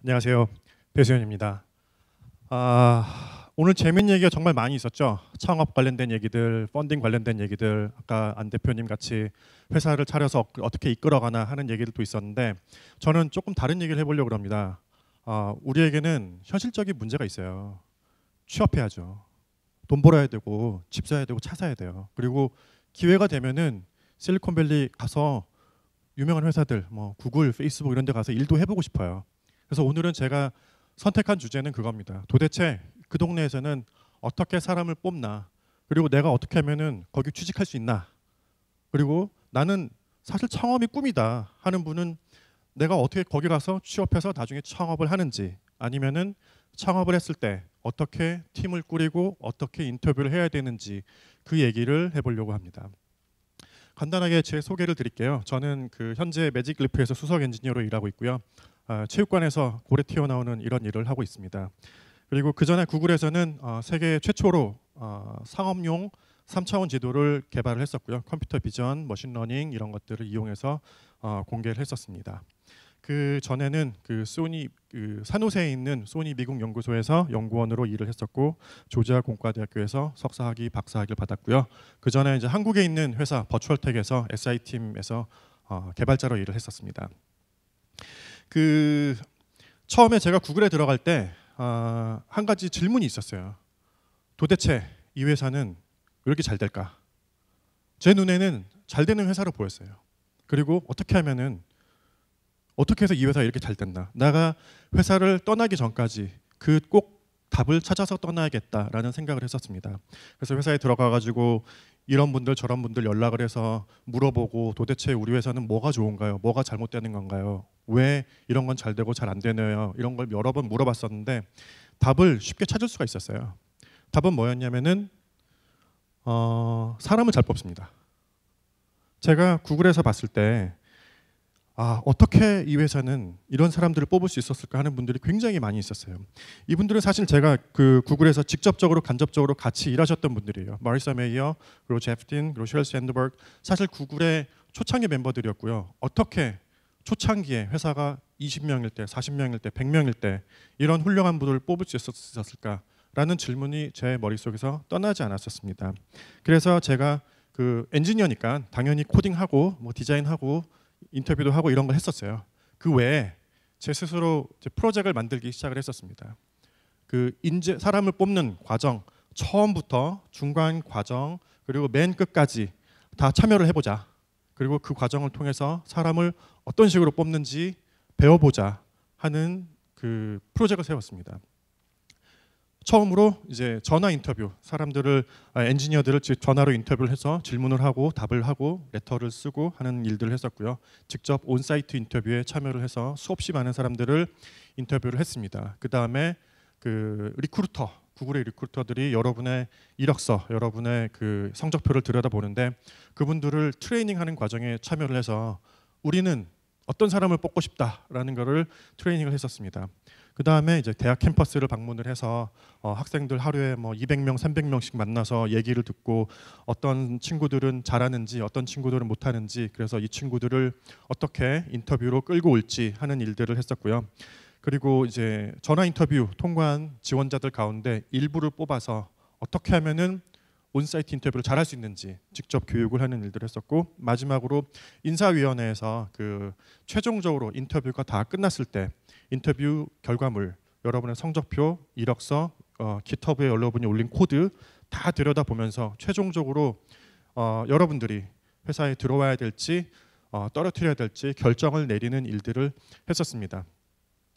안녕하세요. 배수현입니다. 아, 오늘 재밌는 얘기가 정말 많이 있었죠. 창업 관련된 얘기들, 펀딩 관련된 얘기들, 아까 안 대표님 같이 회사를 차려서 어떻게 이끌어가나 하는 얘기들도 있었는데 저는 조금 다른 얘기를 해보려고 합니다. 아, 우리에게는 현실적인 문제가 있어요. 취업해야죠. 돈 벌어야 되고 집 사야 되고 차 사야 돼요. 그리고 기회가 되면은 실리콘밸리 가서 유명한 회사들 뭐 구글, 페이스북 이런 데 가서 일도 해보고 싶어요. 그래서 오늘은 제가 선택한 주제는 그겁니다. 도대체 그 동네에서는 어떻게 사람을 뽑나? 그리고 내가 어떻게 하면은 거기 취직할 수 있나? 그리고 나는 사실 창업이 꿈이다 하는 분은 내가 어떻게 거기 가서 취업해서 나중에 창업을 하는지 아니면은 창업을 했을 때 어떻게 팀을 꾸리고 어떻게 인터뷰를 해야 되는지 그 얘기를 해보려고 합니다. 간단하게 제 소개를 드릴게요. 저는 그 현재 매직 리프에서 수석 엔지니어로 일하고 있고요. 어, 체육관에서 고래 튀어나오는 이런 일을 하고 있습니다. 그리고 그 전에 구글에서는 어, 세계 최초로 어, 상업용 3차원 지도를 개발을 했었고요. 컴퓨터 비전, 머신러닝 이런 것들을 이용해서 공개를 했었습니다. 그 전에는 그 소니 그 산호세에 있는 소니 미국 연구소에서 연구원으로 일을 했었고 조지아 공과대학교에서 석사학위, 박사학위를 받았고요. 그 전에 이제 한국에 있는 회사 버추얼텍에서 SI 팀에서 어, 개발자로 일을 했었습니다. 그 처음에 제가 구글에 들어갈 때한 아, 어, 가지 질문이 있었어요. 도대체 이 회사는 왜 이렇게 잘 될까? 제 눈에는 잘 되는 회사로 보였어요. 그리고 어떻게 하면은 어떻게 해서 이 회사 이렇게 잘 됐나? 내가 회사를 떠나기 전까지 그꼭 답을 찾아서 떠나야겠다라는 생각을 했었습니다. 그래서 회사에 들어가 가지고 이런 분들 저런 분들 연락을 해서 물어보고 도대체 우리 회사는 뭐가 좋은가요? 뭐가 잘못되는 건가요? 왜 이런 건 잘 되고 잘 안되네요 이런 걸 여러 번 물어봤었는데 답을 쉽게 찾을 수가 있었어요. 답은 뭐였냐면은 어, 사람을 잘 뽑습니다. 제가 구글에서 봤을 때 아, 어떻게 이 회사는 이런 사람들을 뽑을 수 있었을까 하는 분들이 굉장히 많이 있었어요. 이분들은 사실 제가 그 구글에서 직접적으로 간접적으로 같이 일하셨던 분들이에요. 마리사 메이어, 그리고 제프틴, 그리고 쉘 샌드버그 사실 구글의 초창기 멤버들이었고요. 어떻게 초창기에 회사가 20명일 때, 40명일 때, 100명일 때 이런 훌륭한 분들을 뽑을 수 있었을까라는 질문이 제 머릿속에서 떠나지 않았었습니다. 그래서 제가 그 엔지니어니까 당연히 코딩하고 뭐 디자인하고 인터뷰도 하고 이런 걸 했었어요. 그 외에 제 스스로 제 프로젝트를 만들기 시작을 했었습니다. 그 인재 사람을 뽑는 과정 처음부터 중간 과정 그리고 맨 끝까지 다 참여를 해보자. 그리고 그 과정을 통해서 사람을 어떤 식으로 뽑는지 배워보자 하는 그 프로젝트를 세웠습니다. 처음으로 이제 전화 인터뷰 사람들을 아, 엔지니어들을 전화로 인터뷰를 해서 질문을 하고 답을 하고 레터를 쓰고 하는 일들을 했었고요. 직접 온사이트 인터뷰에 참여를 해서 수없이 많은 사람들을 인터뷰를 했습니다. 그 다음에 그 리크루터 구글의 리크루터들이 여러분의 이력서, 여러분의 그 성적표를 들여다보는데 그분들을 트레이닝하는 과정에 참여를 해서 우리는 어떤 사람을 뽑고 싶다라는 것을 트레이닝을 했었습니다. 그 다음에 이제 대학 캠퍼스를 방문을 해서 어, 학생들 하루에 뭐 200명, 300명씩 만나서 얘기를 듣고 어떤 친구들은 잘하는지, 어떤 친구들은 못하는지, 그래서 이 친구들을 어떻게 인터뷰로 끌고 올지 하는 일들을 했었고요. 그리고 이제 전화 인터뷰 통과한 지원자들 가운데 일부를 뽑아서 어떻게 하면은 온사이트 인터뷰를 잘할 수 있는지 직접 교육을 하는 일들을 했었고 마지막으로 인사위원회에서 그 최종적으로 인터뷰가 다 끝났을 때 인터뷰 결과물, 여러분의 성적표, 이력서, 어, g i t 에 여러분이 올린 코드 다 들여다보면서 최종적으로 어, 여러분들이 회사에 들어와야 될지 어, 떨어뜨려야 될지 결정을 내리는 일들을 했었습니다.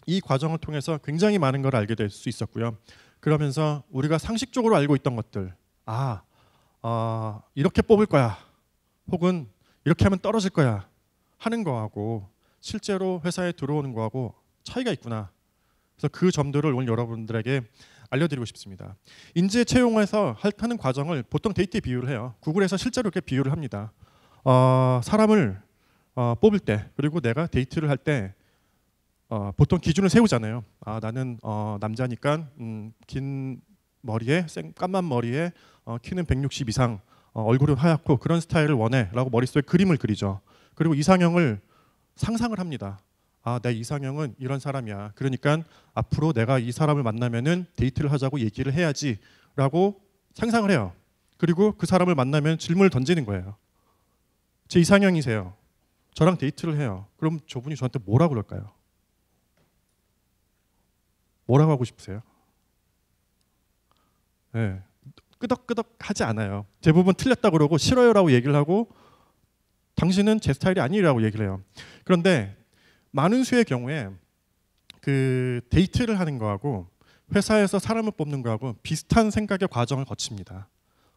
이 과정을 통해서 굉장히 많은 걸 알게 될 수 있었고요. 그러면서 우리가 상식적으로 알고 있던 것들, 아, 어, 이렇게 뽑을 거야, 혹은 이렇게 하면 떨어질 거야 하는 거하고 실제로 회사에 들어오는 거하고 차이가 있구나. 그래서 그 점들을 오늘 여러분들에게 알려드리고 싶습니다. 인재 채용에서 하는 과정을 보통 데이트에 비유를 해요. 구글에서 실제로 이렇게 비유를 합니다. 어, 사람을 어, 뽑을 때 그리고 내가 데이트를 할 때 어, 보통 기준을 세우잖아요. 아 나는 어, 남자니까 음, 긴 머리에 생, 깜만 머리에 어, 키는 160 이상 어, 얼굴은 하얗고 그런 스타일을 원해라고 머릿속에 그림을 그리죠. 그리고 이상형을 상상을 합니다. 아, 내 이상형은 이런 사람이야. 그러니까 앞으로 내가 이 사람을 만나면은 데이트를 하자고 얘기를 해야지라고 상상을 해요. 그리고 그 사람을 만나면 질문을 던지는 거예요. 제 이상형이세요. 저랑 데이트를 해요. 그럼 저분이 저한테 뭐라 그럴까요? 뭐라고 하고 싶으세요? 예. 네. 끄덕끄덕 하지 않아요. 대부분 틀렸다 고 그러고 싫어요라고 얘기를 하고 당신은 제 스타일이 아니라고 얘기를 해요. 그런데 많은 수의 경우에 그 데이트를 하는 거하고 회사에서 사람을 뽑는 거하고 비슷한 생각의 과정을 거칩니다.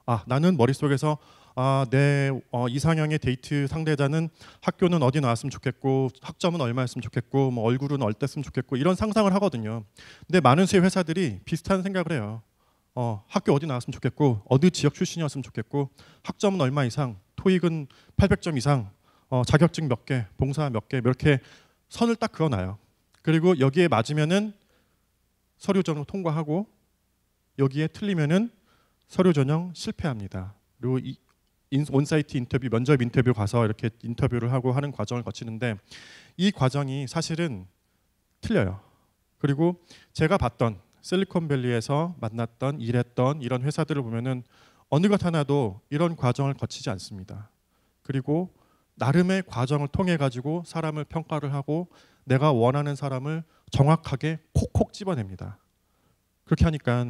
아, 나는 머릿속에서 아, 내 어, 이상형의 데이트 상대자는 학교는 어디 나왔으면 좋겠고 학점은 얼마였으면 좋겠고 뭐 얼굴은 어땠으면 좋겠고 이런 상상을 하거든요. 근데 많은 수의 회사들이 비슷한 생각을 해요. 어, 학교 어디 나왔으면 좋겠고 어느 지역 출신이었으면 좋겠고 학점은 얼마 이상, 토익은 800점 이상, 어, 자격증 몇 개, 봉사 몇 개, 뭐 이렇게 선을 딱 그어놔요. 그리고 여기에 맞으면은 서류 전형 통과하고 여기에 틀리면은 서류 전형 실패합니다. 그리고 이 온사이트 인터뷰, 면접 인터뷰 가서 이렇게 인터뷰를 하고 하는 과정을 거치는데 이 과정이 사실은 틀려요. 그리고 제가 봤던 실리콘밸리에서 만났던 일했던 이런 회사들을 보면은 어느 것 하나도 이런 과정을 거치지 않습니다. 그리고 나름의 과정을 통해 가지고 사람을 평가를 하고 내가 원하는 사람을 정확하게 콕콕 집어냅니다. 그렇게 하니까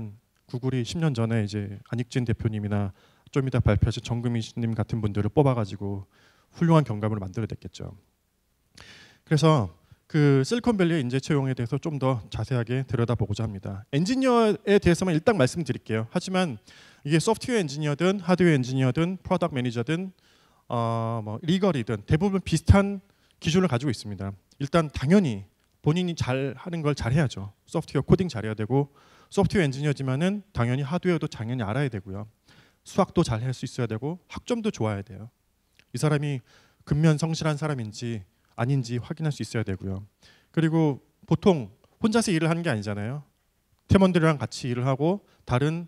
구글이 10년 전에 이제 안익진 대표님이나 좀 이따 발표하실 정금희님 같은 분들을 뽑아가지고 훌륭한 경감을 만들어냈겠죠. 그래서 그 실리콘밸리의 인재 채용에 대해서 좀 더 자세하게 들여다보고자 합니다. 엔지니어에 대해서만 일단 말씀드릴게요. 하지만 이게 소프트웨어 엔지니어든 하드웨어 엔지니어든 프로덕트 매니저든 어, 뭐 리걸이든 대부분 비슷한 기준을 가지고 있습니다. 일단 당연히 본인이 잘 하는 걸 잘해야죠. 소프트웨어 코딩 잘해야 되고 소프트웨어 엔지니어지만은 당연히 하드웨어도 당연히 알아야 되고요. 수학도 잘할 수 있어야 되고 학점도 좋아야 돼요. 이 사람이 근면 성실한 사람인지 아닌지 확인할 수 있어야 되고요. 그리고 보통 혼자서 일을 하는 게 아니잖아요. 팀원들이랑 같이 일을 하고 다른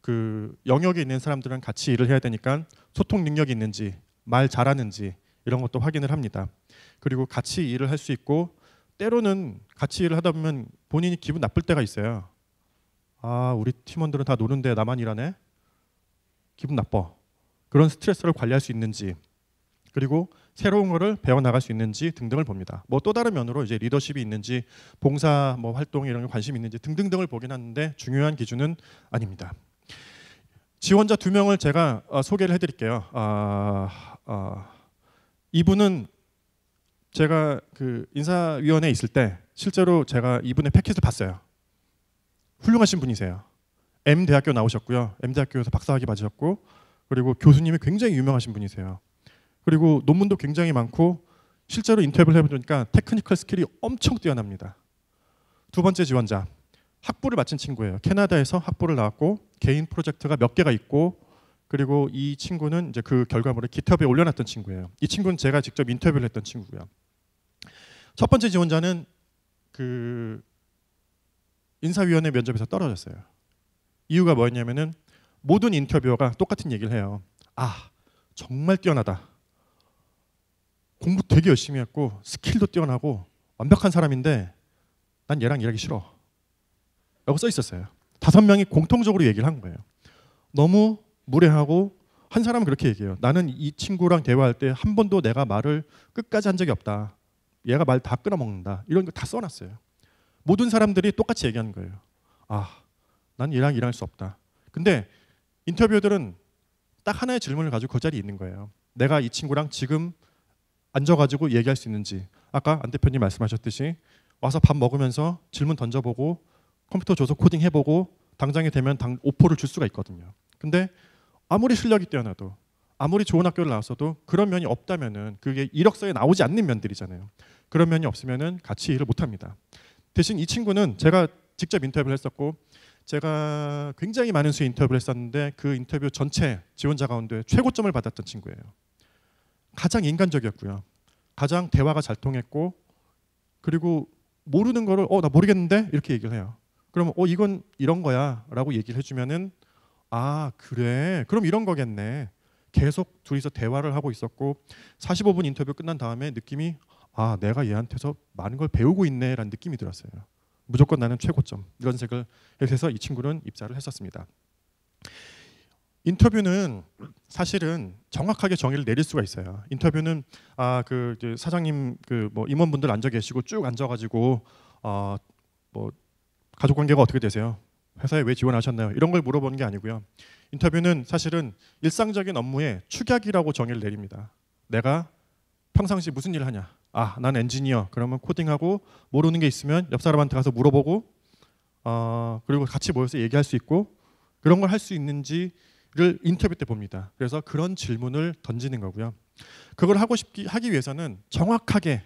그 영역에 있는 사람들이랑 같이 일을 해야 되니까 소통 능력이 있는지 말 잘하는지 이런 것도 확인을 합니다. 그리고 같이 일을 할 수 있고 때로는 같이 일을 하다 보면 본인이 기분 나쁠 때가 있어요. 아, 우리 팀원들은 다 노는데 나만 일하네. 기분 나빠. 그런 스트레스를 관리할 수 있는지 그리고 새로운 거를 배워 나갈 수 있는지 등등을 봅니다. 뭐 또 다른 면으로 이제 리더십이 있는지 봉사 뭐 활동 이런 게 관심이 있는지 등등등을 보긴 하는데 중요한 기준은 아닙니다. 지원자 두 명을 제가 어, 소개를 해드릴게요. 아, 어, 이분은 제가 그 인사위원회에 있을 때 실제로 제가 이분의 패킷을 봤어요. 훌륭하신 분이세요. M 대학교 나오셨고요. M 대학교에서 박사학위 받으셨고 그리고 교수님이 굉장히 유명하신 분이세요. 그리고 논문도 굉장히 많고 실제로 인터뷰를 해보니까 테크니컬 스킬이 엄청 뛰어납니다. 두 번째 지원자 학부를 마친 친구예요. 캐나다에서 학부를 나왔고 개인 프로젝트가 몇 개가 있고 그리고 이 친구는 이제 그 결과물을 기탑에 올려놨던 친구예요. 이 친구는 제가 직접 인터뷰를 했던 친구고요. 첫 번째 지원자는 그 인사위원회 면접에서 떨어졌어요. 이유가 뭐였냐면은 모든 인터뷰어가 똑같은 얘기를 해요. 아 정말 뛰어나다. 공부 되게 열심히 했고 스킬도 뛰어나고 완벽한 사람인데 난 얘랑 일하기 싫어. 라고 써 있었어요. 다섯 명이 공통적으로 얘기를 한 거예요. 너무 무례하고 한 사람은 그렇게 얘기해요. 나는 이 친구랑 대화할 때 한 번도 내가 말을 끝까지 한 적이 없다. 얘가 말 다 끊어먹는다. 이런 거 다 써놨어요. 모든 사람들이 똑같이 얘기하는 거예요. 아, 난 얘랑 일할 수 없다. 근데 인터뷰들은 딱 하나의 질문을 가지고 그 자리에 있는 거예요. 내가 이 친구랑 지금 앉아가지고 얘기할 수 있는지 아까 안 대표님 말씀하셨듯이 와서 밥 먹으면서 질문 던져보고 컴퓨터 줘서 코딩 해보고 당장이 되면 당오퍼를줄 수가 있거든요. 근데 아무리 실력이 뛰어나도 아무리 좋은 학교를 나왔어도 그런 면이 없다면은 그게 이력서에 나오지 않는 면들이잖아요. 그런 면이 없으면은 같이 일을 못 합니다. 대신 이 친구는 제가 직접 인터뷰를 했었고 제가 굉장히 많은 수의 인터뷰를 했었는데 그 인터뷰 전체 지원자 가운데 최고점을 받았던 친구예요. 가장 인간적이었고요. 가장 대화가 잘 통했고 그리고 모르는 거를 어 나 모르겠는데 이렇게 얘기를 해요. 그러면 어 이건 이런 거야라고 얘기를 해주면은 아, 그래. 그럼 이런 거겠네. 계속 둘이서 대화를 하고 있었고 45분 인터뷰 끝난 다음에 느낌이 아, 내가 얘한테서 많은 걸 배우고 있네라는 느낌이 들었어요. 무조건 나는 최고점. 이런 색을 해서 이 친구는 입사를 했었습니다. 인터뷰는 사실은 정확하게 정의를 내릴 수가 있어요. 인터뷰는 아 그 사장님 그 뭐 임원분들 앉아 계시고 쭉 앉아가지고 어뭐 가족 관계가 어떻게 되세요? 회사에 왜 지원하셨나요? 이런 걸 물어보는 게 아니고요. 인터뷰는 사실은 일상적인 업무에 축약이라고 정의를 내립니다. 내가 평상시 무슨 일을 하냐? 아, 난 엔지니어. 그러면 코딩하고 모르는 게 있으면 옆 사람한테 가서 물어보고 어, 그리고 같이 모여서 얘기할 수 있고 그런 걸 할 수 있는지를 인터뷰 때 봅니다. 그래서 그런 질문을 던지는 거고요. 그걸 하고 싶기 하기 위해서는 정확하게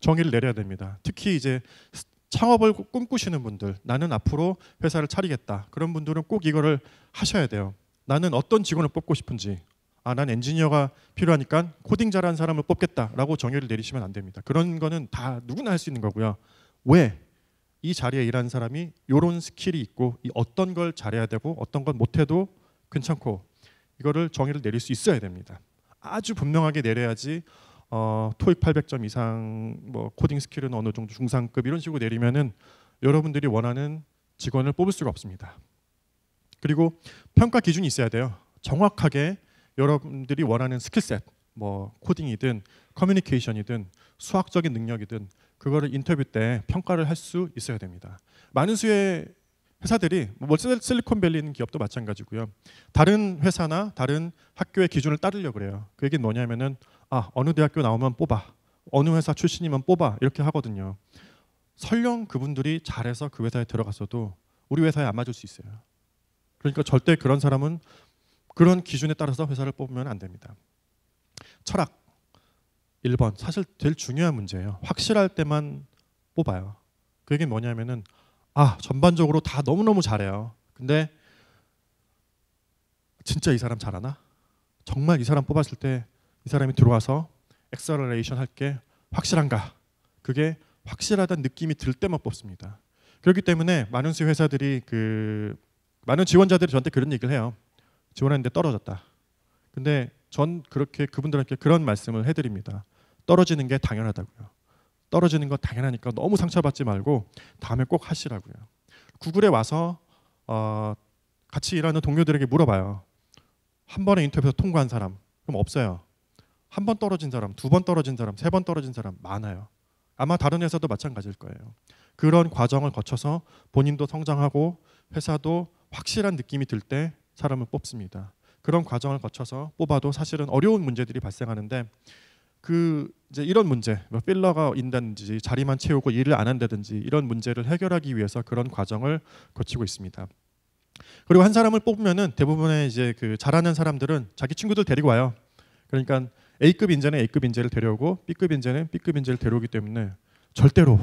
정의를 내려야 됩니다. 특히 이제 창업을 꿈꾸시는 분들, 나는 앞으로 회사를 차리겠다. 그런 분들은 꼭 이거를 하셔야 돼요. 나는 어떤 직원을 뽑고 싶은지, 아, 난 엔지니어가 필요하니까 코딩 잘하는 사람을 뽑겠다라고 정의를 내리시면 안 됩니다. 그런 거는 다 누구나 할 수 있는 거고요. 왜? 이 자리에 일하는 사람이 이런 스킬이 있고 어떤 걸 잘해야 되고 어떤 건 못해도 괜찮고 이거를 정의를 내릴 수 있어야 됩니다. 아주 분명하게 내려야지 어, 토익 800점 이상 뭐 코딩 스킬은 어느 정도 중상급 이런 식으로 내리면은 여러분들이 원하는 직원을 뽑을 수가 없습니다. 그리고 평가 기준이 있어야 돼요. 정확하게 여러분들이 원하는 스킬셋, 뭐 코딩이든 커뮤니케이션이든 수학적인 능력이든 그거를 인터뷰 때 평가를 할 수 있어야 됩니다. 많은 수의 회사들이 뭐 실리콘밸리 있는 기업도 마찬가지고요. 다른 회사나 다른 학교의 기준을 따르려 고 그래요. 그 얘기는 뭐냐면은 아 어느 대학교 나오면 뽑아 어느 회사 출신이면 뽑아 이렇게 하거든요. 설령 그분들이 잘해서 그 회사에 들어갔어도 우리 회사에 안 맞을 수 있어요. 그러니까 절대 그런 사람은 그런 기준에 따라서 회사를 뽑으면 안 됩니다. 철학 1번 사실 제일 중요한 문제예요. 확실할 때만 뽑아요. 그게 뭐냐면은 아 전반적으로 다 너무너무 잘해요. 근데 진짜 이 사람 잘하나? 정말 이 사람 뽑았을 때이 사람이 들어와서 엑셀러레이션 할게 확실한가? 그게 확실하다는 느낌이 들 때만 뽑습니다. 그렇기 때문에 많은 수 회사들이 그 많은 지원자들이 저한테 그런 얘기를 해요. 지원했는데 떨어졌다. 근데 전 그렇게 그분들한테 그런 말씀을 해드립니다. 떨어지는 게 당연하다고요. 떨어지는 거 당연하니까 너무 상처받지 말고 다음에 꼭 하시라고요. 구글에 와서 어, 같이 일하는 동료들에게 물어봐요. 한 번의 인터뷰에서 통과한 사람 그럼 없어요. 한번 떨어진 사람, 두 번 떨어진 사람, 세 번 떨어진 사람 많아요. 아마 다른 회사도 마찬가지일 거예요. 그런 과정을 거쳐서 본인도 성장하고 회사도 확실한 느낌이 들 때 사람을 뽑습니다. 그런 과정을 거쳐서 뽑아도 사실은 어려운 문제들이 발생하는데 그 이제 이런 문제, 뭐 필러가 있다든지 자리만 채우고 일을 안 한다든지 이런 문제를 해결하기 위해서 그런 과정을 거치고 있습니다. 그리고 한 사람을 뽑으면은 대부분의 이제 그 잘하는 사람들은 자기 친구들 데리고 와요. 그러니까 A급 인재는 A급 인재를 데려오고 B급 인재는 B급 인재를 데려오기 때문에 절대로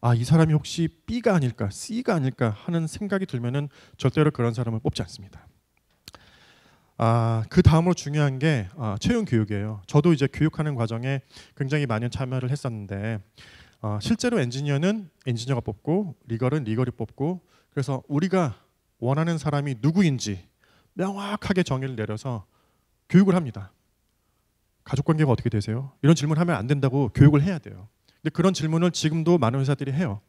아 이 사람이 혹시 B가 아닐까 C가 아닐까 하는 생각이 들면은 절대로 그런 사람을 뽑지 않습니다. 아 그 다음으로 중요한 게 아, 채용 교육이에요. 저도 이제 교육하는 과정에 굉장히 많은 참여를 했었는데 아, 실제로 엔지니어는 엔지니어가 뽑고 리걸은 리걸이 뽑고 그래서 우리가 원하는 사람이 누구인지 명확하게 정의를 내려서 교육을 합니다. 가족 관계가 어떻게 되세요? 이런 질문하면 안 된다고 교육을 해야 돼요. 근데 그런 질문을 지금도 많은 회사들이 해요.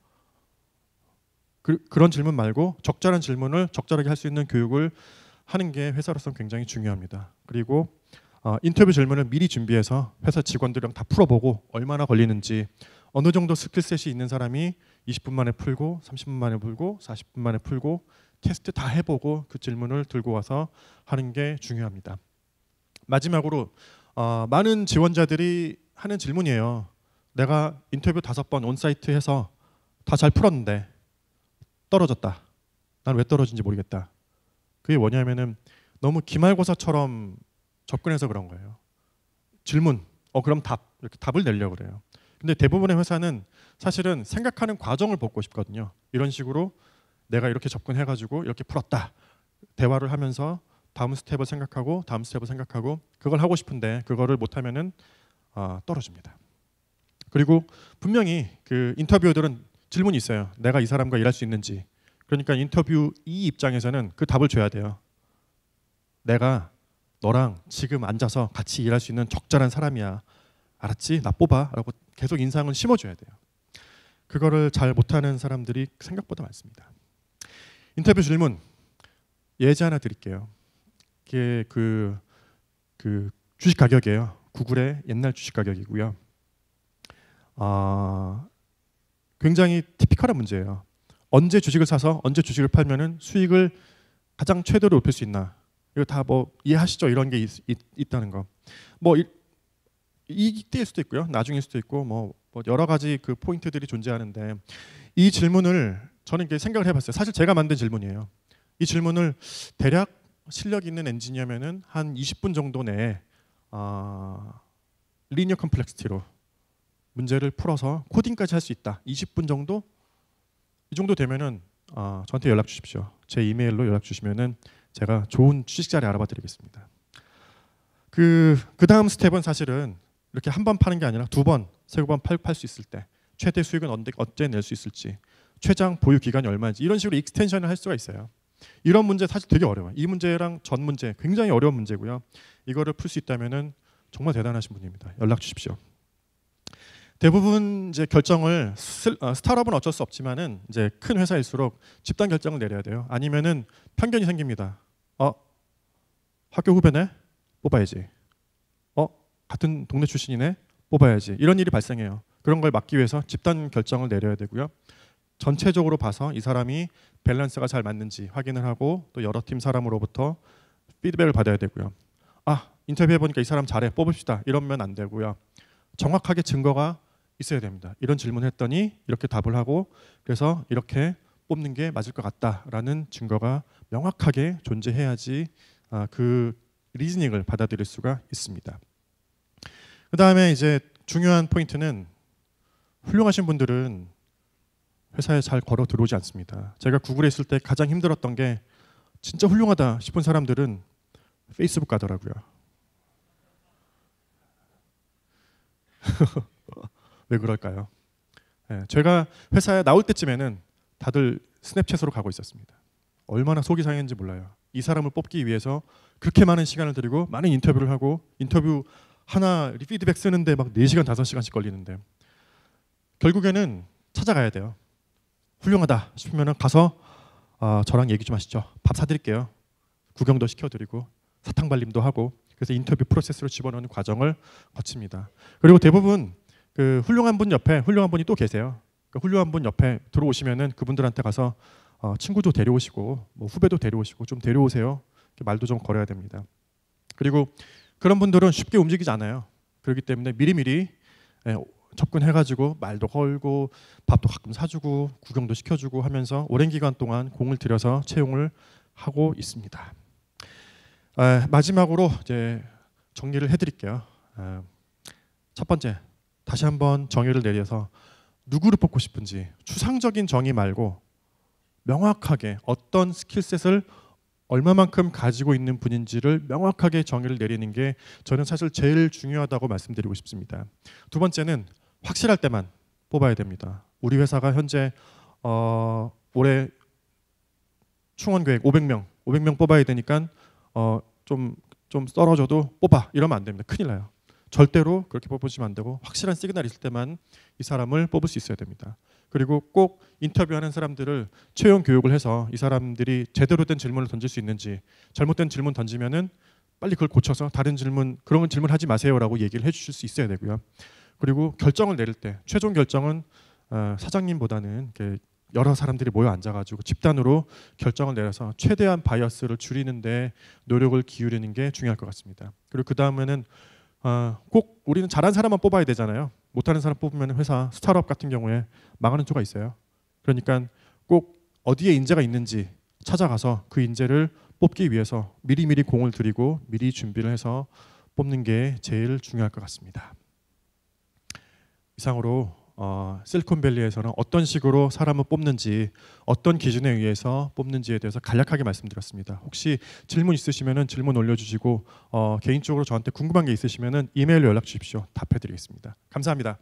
그, 런 질문 말고 적절한 질문을 적절하게 할 수 있는 교육을 하는 게 회사로서 굉장히 중요합니다. 그리고 어, 인터뷰 질문을 미리 준비해서 회사 직원들이랑 다 풀어보고 얼마나 걸리는지 어느 정도 스킬셋이 있는 사람이 20분 만에 풀고 30분 만에 풀고 40분 만에 풀고 테스트 다 해보고 그 질문을 들고 와서 하는 게 중요합니다. 마지막으로 어, 많은 지원자들이 하는 질문이에요. 내가 인터뷰 다섯 번 온사이트 해서 다 잘 풀었는데 떨어졌다. 난 왜 떨어진지 모르겠다. 그게 뭐냐면은 너무 기말고사처럼 접근해서 그런 거예요. 질문, 어 그럼 답 이렇게 답을 내려 그래요. 근데 대부분의 회사는 사실은 생각하는 과정을 보고 싶거든요. 이런 식으로 내가 이렇게 접근해가지고 이렇게 풀었다. 대화를 하면서 다음 스텝을 생각하고 다음 스텝을 생각하고 그걸 하고 싶은데 그거를 못하면은 어, 떨어집니다. 그리고 분명히 그 인터뷰들은 질문이 있어요. 내가 이 사람과 일할 수 있는지. 그러니까 인터뷰 이 입장에서는 그 답을 줘야 돼요. 내가 너랑 지금 앉아서 같이 일할 수 있는 적절한 사람이야. 알았지? 나 뽑아라고 계속 인상을 심어줘야 돼요. 그거를 잘 못하는 사람들이 생각보다 많습니다. 인터뷰 질문 예제 하나 드릴게요. 이게 그, 그 주식 가격이에요. 구글의 옛날 주식 가격이고요. 아, 굉장히 티피컬한 문제예요. 언제 주식을 사서 언제 주식을 팔면은 수익을 가장 최대로 높일 수 있나? 이거 다 뭐 이해하시죠? 이런 게 있, 다는 거. 뭐 이, 이때일 수도 있고요. 나중일 수도 있고 뭐, 뭐 여러 가지 그 포인트들이 존재하는데 이 질문을 저는 이렇게 생각을 해봤어요. 사실 제가 만든 질문이에요. 이 질문을 대략 실력 있는 엔지니어면은 한 20분 정도 내에 어, 리니어 컴플렉스티로 문제를 풀어서 코딩까지 할 수 있다. 20분 정도 이 정도 되면은 어, 저한테 연락 주십시오. 제 이메일로 연락 주시면은 제가 좋은 취직 자리 알아봐 드리겠습니다. 그, 그 다음 스텝은 사실은 이렇게 한 번 파는 게 아니라 두 번, 세 번팔수 있을 때 최대 수익은 언제, 언제 낼 수 있을지 최장 보유 기간이 얼마인지 이런 식으로 익스텐션을 할 수가 있어요. 이런 문제 사실 되게 어려워요. 이 문제랑 전 문제 굉장히 어려운 문제고요. 이거를 풀 수 있다면은 정말 대단하신 분입니다. 연락 주십시오. 대부분 이제 결정을 어, 스타트업은 어쩔 수 없지만은 이제 큰 회사일수록 집단 결정을 내려야 돼요. 아니면은 편견이 생깁니다. 어 학교 후배네 뽑아야지. 어 같은 동네 출신이네 뽑아야지. 이런 일이 발생해요. 그런 걸 막기 위해서 집단 결정을 내려야 되고요. 전체적으로 봐서 이 사람이 밸런스가 잘 맞는지 확인을 하고 또 여러 팀 사람으로부터 피드백을 받아야 되고요. 아 인터뷰해 보니까 이 사람 잘해 뽑읍시다 이러면 안 되고요. 정확하게 증거가 있어야 됩니다. 이런 질문을 했더니 이렇게 답을 하고 그래서 이렇게 뽑는 게 맞을 것 같다라는 증거가 명확하게 존재해야지 아, 그 리즈닝을 받아들일 수가 있습니다. 그 다음에 이제 중요한 포인트는 훌륭하신 분들은 회사에 잘 걸어 들어오지 않습니다. 제가 구글에 있을 때 가장 힘들었던 게 진짜 훌륭하다 싶은 사람들은 페이스북 가더라고요. 왜 그럴까요? 네, 제가 회사에 나올 때쯤에는 다들 스냅챗으로 가고 있었습니다. 얼마나 속이 상했는지 몰라요. 이 사람을 뽑기 위해서 그렇게 많은 시간을 들이고 많은 인터뷰를 하고 인터뷰 하나 리 피드백 쓰는데 막 4시간 5시간씩 걸리는데 결국에는 찾아가야 돼요. 훌륭하다 싶으면 가서 어, 저랑 얘기 좀 하시죠. 밥 사드릴게요. 구경도 시켜드리고 사탕 발림도 하고 그래서 인터뷰 프로세스로 집어넣는 과정을 거칩니다. 그리고 대부분 그 훌륭한 분 옆에 훌륭한 분이 또 계세요. 그러니까 훌륭한 분 옆에 들어오시면은 그분들한테 가서 어, 친구도 데려오시고 뭐 후배도 데려오시고 좀 데려오세요. 말도 좀 걸어야 됩니다. 그리고 그런 분들은 쉽게 움직이지 않아요. 그렇기 때문에 미리미리 예, 접근해가지고 말도 걸고 밥도 가끔 사주고 구경도 시켜주고 하면서 오랜 기간 동안 공을 들여서 채용을 하고 있습니다. 아, 마지막으로 이제 정리를 해드릴게요. 아, 첫 번째, 다시 한번 정의를 내려서 누구를 뽑고 싶은지 추상적인 정의 말고 명확하게 어떤 스킬셋을 얼마만큼 가지고 있는 분인지를 명확하게 정의를 내리는 게 저는 사실 제일 중요하다고 말씀드리고 싶습니다. 두 번째는 확실할 때만 뽑아야 됩니다. 우리 회사가 현재 어, 올해 충원 계획 500명, 500명 뽑아야 되니까 어, 좀, 좀 떨어져도 뽑아 이러면 안 됩니다. 큰일 나요. 절대로 그렇게 뽑으시면 안 되고 확실한 시그널 있을 때만 이 사람을 뽑을 수 있어야 됩니다. 그리고 꼭 인터뷰하는 사람들을 채용 교육을 해서 이 사람들이 제대로 된 질문을 던질 수 있는지 잘못된 질문 던지면은 빨리 그걸 고쳐서 다른 질문 그런 질문 하지 마세요라고 얘기를 해주실 수 있어야 되고요. 그리고 결정을 내릴 때 최종 결정은 어, 사장님보다는 여러 사람들이 모여 앉아가지고 집단으로 결정을 내려서 최대한 바이어스를 줄이는데 노력을 기울이는 게 중요할 것 같습니다. 그리고 그 다음에는 어, 꼭 우리는 잘한 사람만 뽑아야 되잖아요. 못하는 사람 뽑으면 회사 스타트업 같은 경우에 망하는 쪽가 있어요. 그러니까 꼭 어디에 인재가 있는지 찾아가서 그 인재를 뽑기 위해서 미리미리 공을 들이고 미리 준비를 해서 뽑는 게 제일 중요할 것 같습니다. 이상으로 어, 실리콘밸리에서는 어떤 식으로 사람을 뽑는지 어떤 기준에 의해서 뽑는지에 대해서 간략하게 말씀드렸습니다. 혹시 질문 있으시면 질문 올려주시고 어, 개인적으로 저한테 궁금한 게 있으시면 이메일로 연락 주십시오. 답해드리겠습니다. 감사합니다.